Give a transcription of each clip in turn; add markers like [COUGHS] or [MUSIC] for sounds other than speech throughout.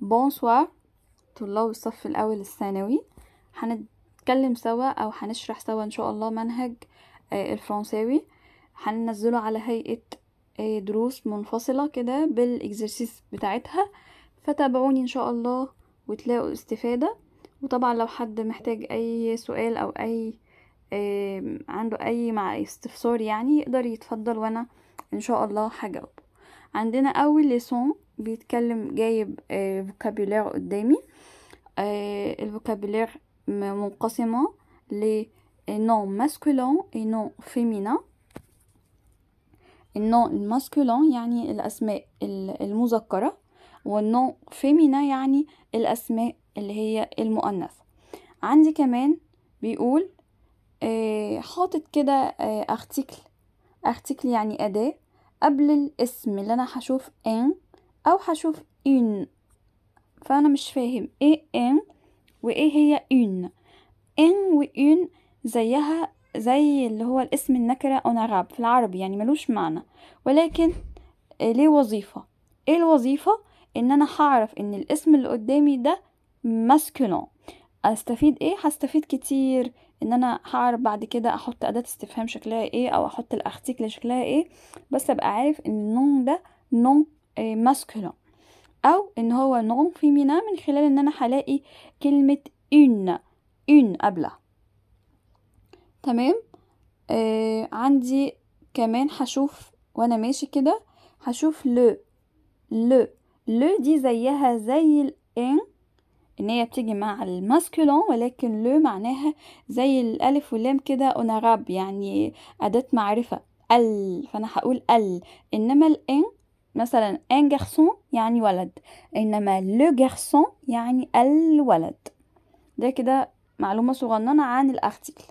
بونسوار طلاب الصف الأول الثانوي هنتكلم سوا أو هنشرح سوا إن شاء الله منهج آه، الفرنساوي هننزله على هيئة آه، دروس منفصلة كده بالإكزرسيس بتاعتها فتابعوني إن شاء الله وتلاقوا استفادة وطبعا لو حد محتاج أي سؤال أو أي آه، عنده أي مع استفسار يعني يقدر يتفضل وأنا إن شاء الله هجاوب عندنا اول ليسون بيتكلم جايب فوكابولير آه، قدامي آه، الفوكابولير منقسمه ل نون ماسكولون اي نون فيمينا النون الماسكولون يعني الاسماء المذكره والنون فيمينا يعني الاسماء اللي هي المؤنثه عندي كمان بيقول آه، حاطط كده ارتكل ارتكل يعني اداه قبل الاسم اللي انا هشوف ان او هشوف ان فانا مش فاهم ايه ان وايه هي ان ان وان زيها زي اللي هو الاسم النكرة أونراب في العربي يعني ملوش معنى ولكن ليه وظيفة ايه الوظيفة ان انا هعرف ان الاسم اللي قدامي ده ماسكولون استفيد ايه هستفيد كتير ان انا هعرف بعد كده احط اداه استفهام شكلها ايه او احط الارتيكل شكلها ايه بس ابقى عارف ان النون ده نون ماسكولين آه، او ان هو نون فيمينا من خلال ان انا هلاقي كلمه اون اون قبلها تمام آه عندي كمان هشوف وانا ماشي كده هشوف لو لو لو دي زيها زي الان ان هي بتيجي مع الماسكولون ولكن لو معناها زي الالف واللام كده اوناراب يعني اداه معرفه ال فانا هقول ال انما الان مثلا ان جارسون يعني ولد انما لو جارسون يعني الولد ده كده معلومه صغننه عن الارتيكل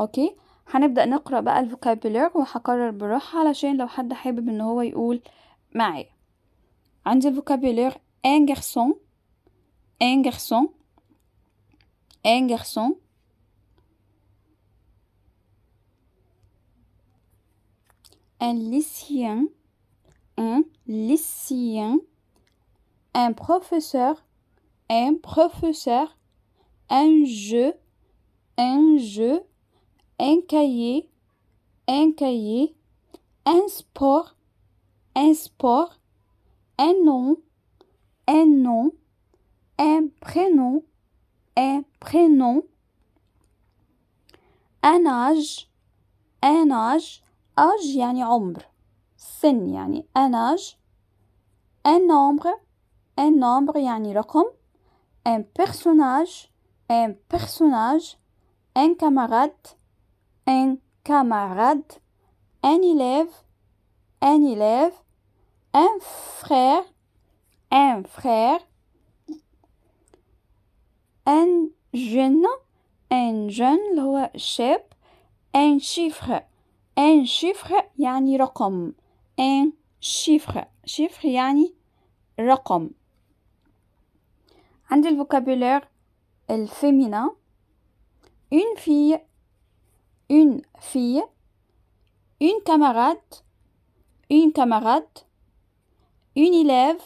اوكي هنبدا نقرا بقى الفوكابولير وهكرر بالراحه علشان لو حد حابب ان هو يقول معايا عندي الفوكابولير ان جارسون un garçon, un garçon, un lycéen, un lycéen, un professeur, un professeur, un jeu, un jeu, un cahier, un cahier, un sport, un sport, un nom, un nom, un prénom, un prénom, un âge, un âge, âge يعني ombre, سن un âge, un nombre, un nombre yani رقم, un personnage, un personnage, un camarade, un camarade, un élève, un élève, un frère, un frère, jeune, un jeune هو شاب. Un chiffre un chiffre يعني رقم Un chiffre chiffre يعني رقم عندي الفوكابولير féminin. une fille une fille une camarade une camarade une élève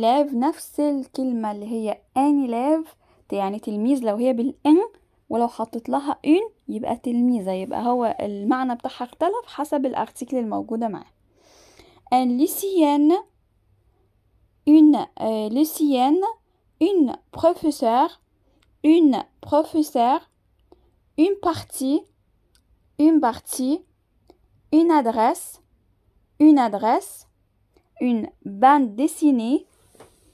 لاف نفس الكلمة اللي هي انيلاف يعني تلميذ لو هي بالان ولو حطيت لها ان يبقى تلميذة يبقى هو المعنى بتاعها اختلف حسب الارتيكل الموجودة معاه ان ليسيان une ليسيان اون بروفيسور آه، اون بروفيسور اون بارتي اون بارتي اون ادريس اون ادريس une bande dessinée,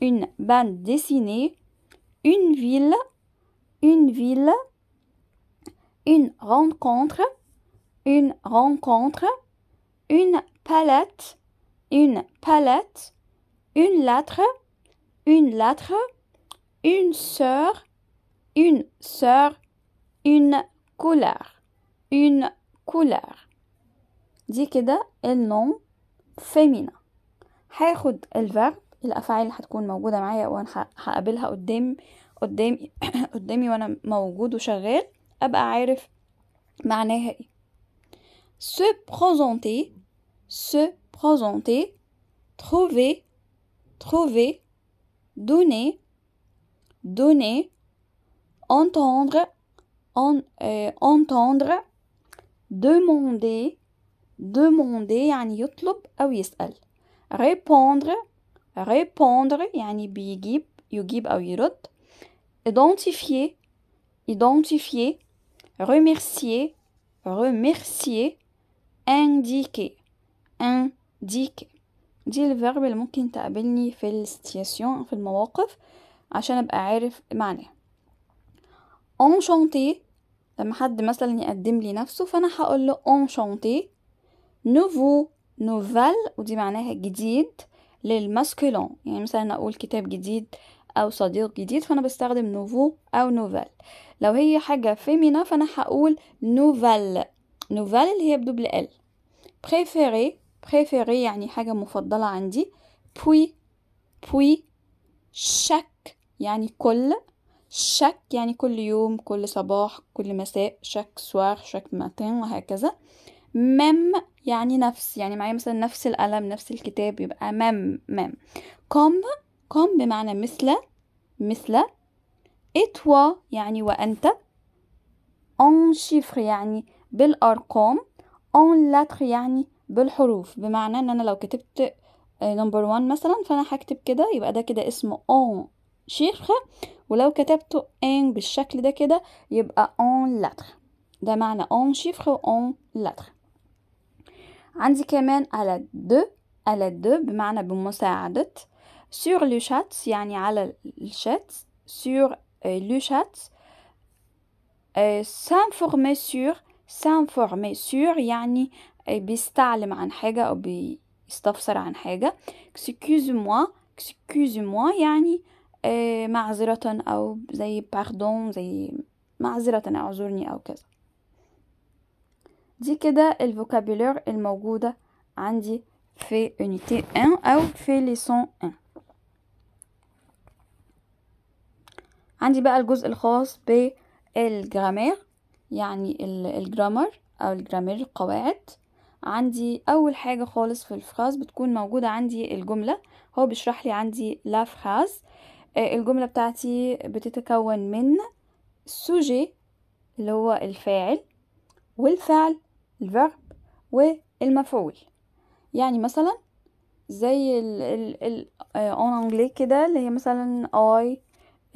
une bande dessinée, une ville, une ville, une rencontre, une rencontre, une palette, une palette, une lettre, une lettre, une sœur, une sœur, une couleur, une couleur. est le nom féminin. هاخد الفيرب الافعال اللي هتكون موجوده معايا وانا هقابلها قدام قدامي [COUGHS] قدامي وانا موجود وشغال ابقى عارف معناها ايه se présenter se présenter trouver trouver donner donner entendre en, euh, entendre demander demander يعني يطلب او يسأل répondre répondre يعني بيجيب يجيب أو يرد identifier identifier remercier remercier indiquer indiquer دي الفيرب اللي ممكن تقابلني في السيتياسيون في المواقف عشان ابقى عارف معناها انشانتي لما حد مثلا يقدم لي نفسه فانا هقول له انشانتي نوفو نوفال ودي معناها جديد للماسكولون يعني مثلا اقول كتاب جديد او صديق جديد فانا بستخدم نوفو او نوفال لو هي حاجه فيمينا فانا هقول نوفال نوفال اللي هي بدبل ال بريفيري بريفيري يعني حاجه مفضله عندي بوي بوي شك يعني كل شك يعني كل يوم كل صباح كل مساء شك سوار شك ماتين وهكذا مم يعني نفس يعني معايا مثلا نفس القلم نفس الكتاب يبقى مم مم كوم كوم بمعنى مثل مثل اتوا يعني وأنت اون شيفر يعني بالأرقام اون لاتر يعني بالحروف بمعنى ان انا لو كتبت آه، نمبر 1 مثلا فانا هكتب كده يبقى ده كده اسمه اون شيفر ولو كتبته ان بالشكل ده كده يبقى اون لاتر ده معنى اون شيفر اون لاتر عندي كمان على دو على دو بمعنى بمساعدة sur le chat يعني على الشات sur euh, le chat euh, s'informer sur s'informer sur يعني euh, بيستعلم عن حاجة أو بيستفسر عن حاجة excuse moi excuse moi يعني معذرة أو زي باردون زي معذرة اعذرني أو كذا دي كده الفوكابولير الموجودة عندي في unité 1 أو في ليسون 1 عندي بقى الجزء الخاص بالجرامير يعني الجرامر أو الجرامير القواعد عندي أول حاجة خالص في الفراز بتكون موجودة عندي الجملة هو بيشرح لي عندي لا آه، فراز الجملة بتاعتي بتتكون من سوجي اللي هو الفاعل والفعل الفيرب والمفعول يعني مثلا زي ال ال ال اون آه، انجلي كده اللي هي مثلا اي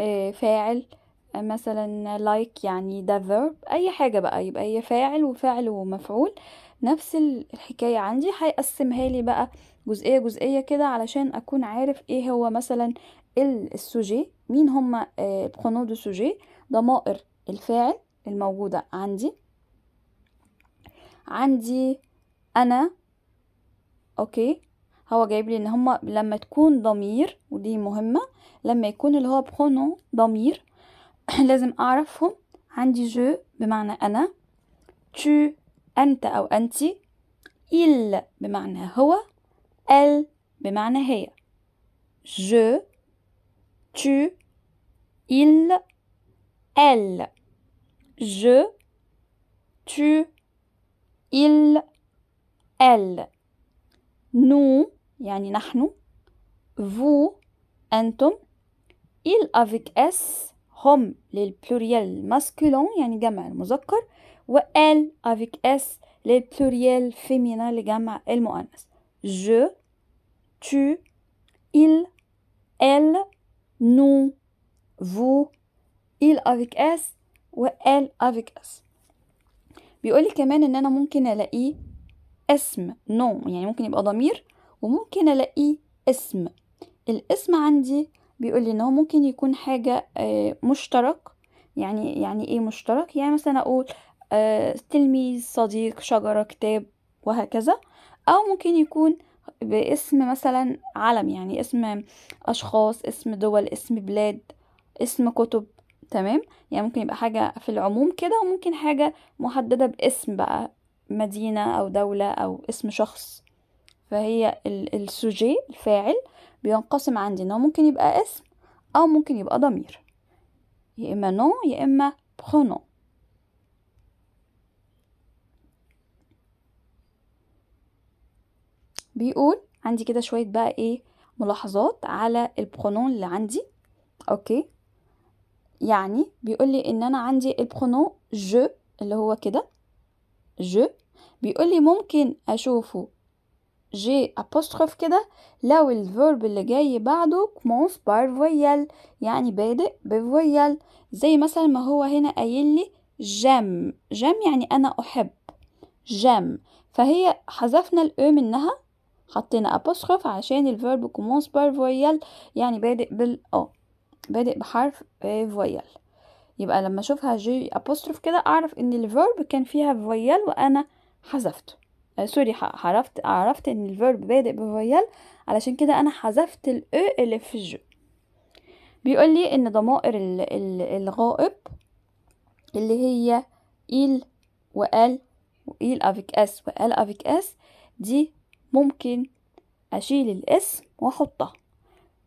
آه، فاعل آه، مثلا لايك like يعني ده verb اي حاجه بقى يبقى هي فاعل وفاعل ومفعول نفس الحكايه عندي هيقسمها لي بقى جزئيه جزئيه كده علشان اكون عارف ايه هو مثلا السوجي مين هما البرونو دو سوجي ضمائر الفاعل الموجوده عندي عندي أنا أوكي هو جايب لي إن هما لما تكون ضمير ودي مهمة لما يكون اللي هو برونو ضمير [CLEARS THROAT] لازم أعرفهم عندي جو بمعنى أنا تو أنت أو أنتي il بمعنى هو ال بمعنى هي je tu il elle je tu il, elle. Nous, يعني نحن. Vous, أنتم. Il avec S, هم للبلوريال ماسكولون يعني جمع المذكر. و elle avec S للبلوريال فيمينا لجمع المؤنث. Je, tu, il, elle, nous, vous, il avec S, و elle avec S. بيقولي كمان ان انا ممكن الاقيه اسم نو يعني ممكن يبقى ضمير وممكن الاقيه اسم الاسم عندي بيقولي ان هو ممكن يكون حاجة آه، مشترك يعني يعني ايه مشترك يعني مثلا اقول آه، تلميذ صديق شجرة كتاب وهكذا او ممكن يكون باسم مثلا علم يعني اسم اشخاص اسم دول اسم بلاد اسم كتب تمام يعني ممكن يبقى حاجة في العموم كده وممكن حاجة محددة باسم بقى مدينة أو دولة أو اسم شخص فهي السوجي الفاعل بينقسم عندي إنه ممكن يبقى اسم أو ممكن يبقى ضمير يا إما نو يا إما برونو بيقول عندي كده شوية بقى إيه ملاحظات على البرونون اللي عندي أوكي يعني بيقول لي ان انا عندي البرونو جو اللي هو كده جو بيقول لي ممكن اشوفه جي ابوستروف كده لو الفيرب اللي جاي بعده كومونس بار فويال يعني بادئ بفويال زي مثلا ما هو هنا قايل لي جام جام يعني انا احب جام فهي حذفنا الاو e منها حطينا ابوستروف عشان الفيرب كومونس بار فويال يعني بادئ بالاو بادئ بحرف فويل يبقى لما اشوفها جي ابوستروف كده اعرف ان الفيرب كان فيها فويل وانا حذفته آه سوري عرفت عرفت ان الفيرب بادئ بفويل علشان كده انا حذفت الاو e اللي في الجو بيقول لي ان ضمائر ال الغائب اللي هي إيل وآل وإيل أفيك أس وآل أفيك أس دي ممكن أشيل الاسم وأحطها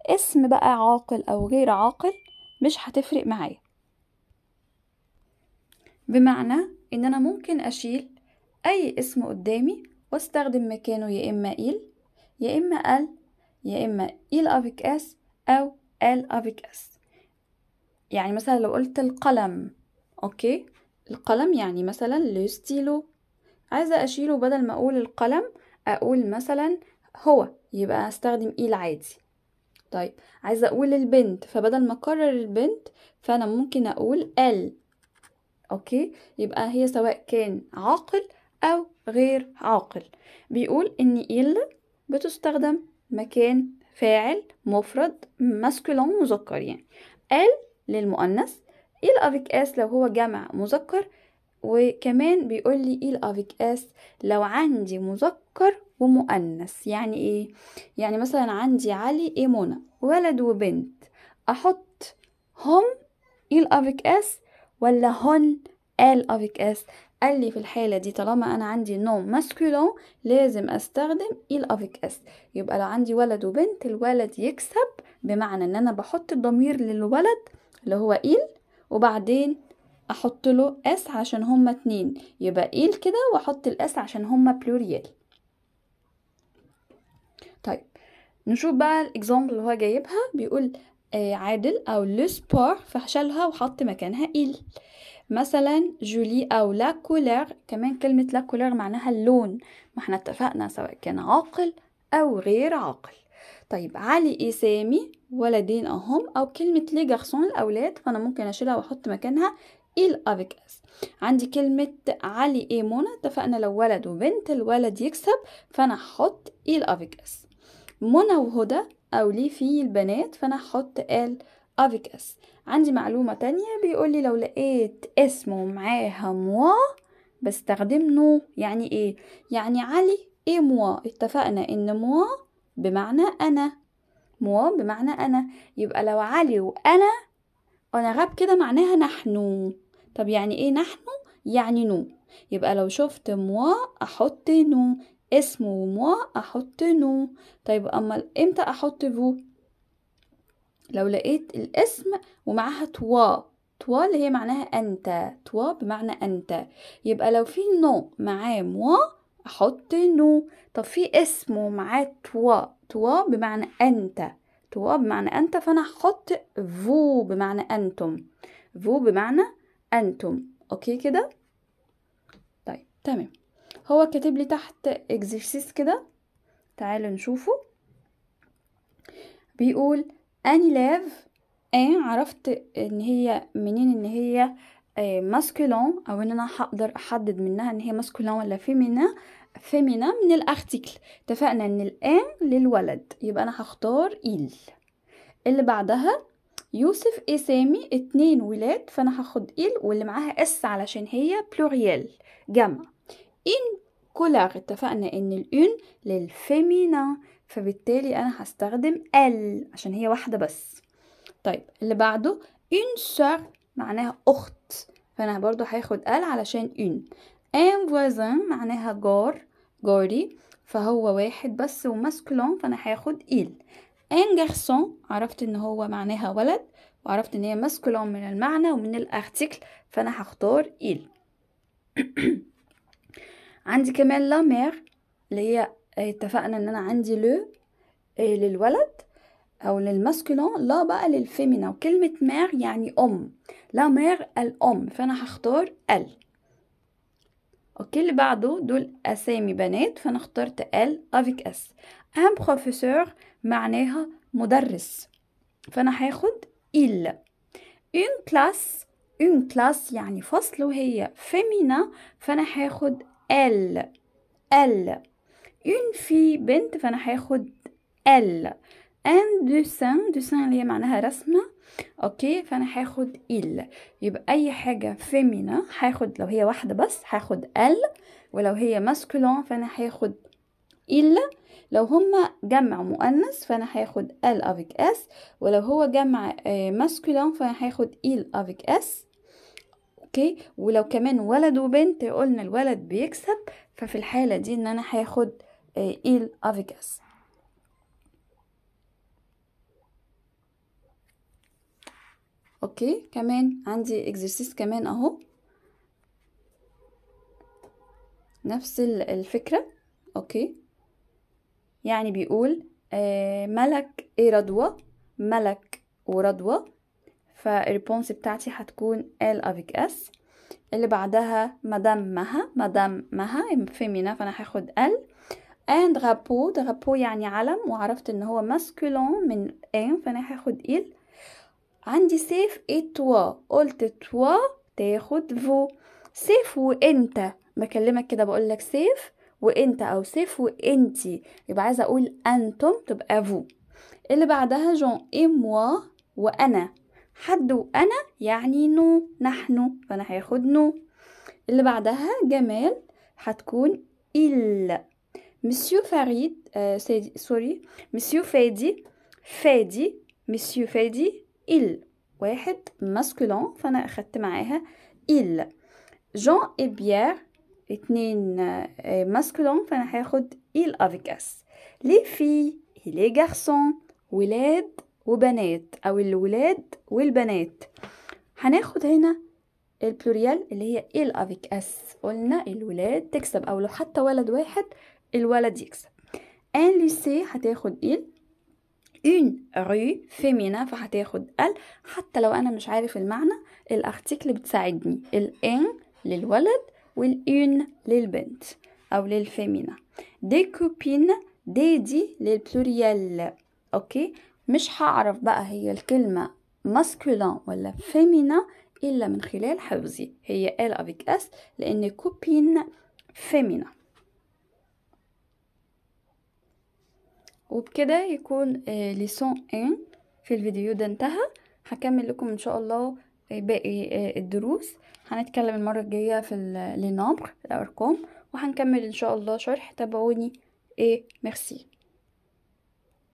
اسم بقى عاقل أو غير عاقل مش هتفرق معايا بمعنى إن أنا ممكن أشيل أي اسم قدامي واستخدم مكانه يا إما إيل يا إما ال يا إما إيل أفيك أس أو ال أفيك أس يعني مثلا لو قلت القلم أوكي القلم يعني مثلا لو ستيلو عايزة أشيله بدل ما أقول القلم أقول مثلا هو يبقى أستخدم إيل عادي طيب عايزة أقول البنت فبدل ما أكرر البنت فأنا ممكن أقول ال أوكي يبقى هي سواء كان عاقل أو غير عاقل بيقول إن إل بتستخدم مكان فاعل مفرد ماسكولون مذكر يعني ال للمؤنث إل أفيك أس لو هو جمع مذكر وكمان بيقول لي إل أفيك أس لو عندي مذكر ومؤنث يعني ايه يعني مثلا عندي علي ايه منى ولد وبنت احط هم il افيك اس ولا هن ال افيك اس قال لي في الحالة دي طالما أنا عندي نوم ماسكولون لازم أستخدم إل أفيك إس يبقى لو عندي ولد وبنت الولد يكسب بمعنى إن أنا بحط الضمير للولد اللي هو إل وبعدين أحط له إس عشان هما اتنين يبقى إل كده وأحط الإس عشان هما بلوريال طيب نشوف بقى الاكزامبل اللي هو جايبها بيقول آه، عادل او لو سبور فشالها وحط مكانها ال مثلا جولي او لا كولير كمان كلمة لا كولير معناها اللون ما احنا اتفقنا سواء كان عاقل او غير عاقل طيب علي اسامي ولدين اهم او كلمة لي جارسون الاولاد فانا ممكن اشيلها واحط مكانها ال افيك اس عندي كلمة علي ايه منى اتفقنا لو ولد وبنت الولد يكسب فانا هحط ال افيك اس منى وهدى أو ليه في البنات فأنا هحط ال افيك اس عندي معلومة تانية بيقولي لو لقيت اسمه معاها موا بستخدم نو يعني ايه يعني علي ايه موا اتفقنا ان موا بمعنى انا موا بمعنى انا يبقى لو علي وانا انا غاب كده معناها نحن طب يعني ايه نحن يعني نو يبقى لو شفت موا احط نو اسم وموا أحط نو طيب أما إمتى أحط فو لو لقيت الاسم ومعاها توا توا اللي هي معناها أنت توا بمعنى أنت يبقى لو في نو معاه موا أحط نو طب في اسم ومعاه توا توا بمعنى أنت توا بمعنى أنت فأنا هحط فو بمعنى أنتم فو بمعنى أنتم أوكي كده طيب تمام هو كاتب لي تحت اكزرسيس كده تعالوا نشوفه بيقول اني لاف ان عرفت ان هي منين ان هي ماسكولون آه، او ان انا هقدر احدد منها ان هي ماسكولون ولا فيمينا فيمينا من الارتيكل اتفقنا ان الان للولد يبقى انا هختار ايل اللي بعدها يوسف اسامي اتنين ولاد فانا هاخد ايل واللي معاها اس علشان هي بلوريال جمع إن كولاغ اتفقنا إن الإن للفيمينا فبالتالي أنا هستخدم ال عشان هي واحدة بس طيب اللي بعده إن سور معناها أخت فأنا برضو هاخد ال علشان إن أم فوزان معناها جار جاري فهو واحد بس وماسكلون فأنا هاخد إيل ان جارسون عرفت إن هو معناها ولد وعرفت إن هي ماسكلون من المعنى ومن الأرتيكل فأنا هختار إيل [CLEARS THROAT] عندي كمان لا مير اللي هي آه، اتفقنا ان انا عندي لو آه، للولد او للماسكولون لا بقى للفيمينا وكلمة مير يعني ام لا مير الام فانا هختار ال اوكي اللي بعده دول اسامي بنات فانا اخترت ال افيك اس ان بروفيسور معناها مدرس فانا هاخد il اون كلاس اون كلاس يعني فصل وهي فيمينا فانا هاخد ال ال اون في بنت فانا هاخد ال ان دو سان دو سان اللي هي معناها رسمة اوكي فانا هاخد ال يبقى اي حاجة فيمينا هاخد لو هي واحدة بس هاخد ال ولو هي ماسكولون فانا هاخد ال لو هما جمع مؤنث فانا هاخد ال افيك اس ولو هو جمع ماسكولون آه، فانا هاخد ال افيك اس اوكي ولو كمان ولد وبنت قلنا الولد بيكسب ففي الحالة دي ان انا هاخد ايل آه، افيكاس اوكي كمان عندي اكزرسيس كمان اهو نفس الفكرة اوكي يعني بيقول آه، ملك ايه رضوى ملك وردوه فالريبونس بتاعتي هتكون ال افيك اس اللي بعدها مدام مها مدام مها فيمينا فانا هاخد ال اند غابو غابو يعني علم وعرفت ان هو ماسكولون من ان فانا هاخد ال عندي سيف اي توا قلت توا تاخد فو سيف وانت بكلمك كده بقول لك سيف وانت او سيف وانتي يبقى عايزه اقول انتم تبقى فو اللي بعدها جون اي موا وانا حد وأنا يعني نو نحن فأنا هياخد نو اللي بعدها جمال هتكون إل مسيو فريد آه سيدي سوري مسيو فادي فادي مسيو فادي إل واحد ماسكولون فأنا أخدت معاها إل جون إي بيير اتنين ماسكولون آه، فأنا هاخد إل أفيك أس لي في لي جارسون ولاد وبنات أو الولاد والبنات هناخد هنا البلوريال اللي هي ال افيك اس قلنا الولاد تكسب او لو حتى ولد واحد الولد يكسب ان ليسي هتاخد ال اون رو فيمينا فهتاخد ال حتى لو انا مش عارف المعنى الارتيكل بتساعدني الان للولد والاون للبنت او للفيمينا دي كوبين دي دي للبلوريال اوكي مش هعرف بقى هي الكلمة masculine ولا feminine إلا من خلال حفظي هي L avec S لأن كوبين feminine وبكده يكون ليسون آه، ان في الفيديو ده انتهى هكمل لكم ان شاء الله آه، باقي آه، الدروس هنتكلم المرة الجاية في لي نمبر الأرقام وهنكمل ان شاء الله شرح تابعوني ايه ميرسي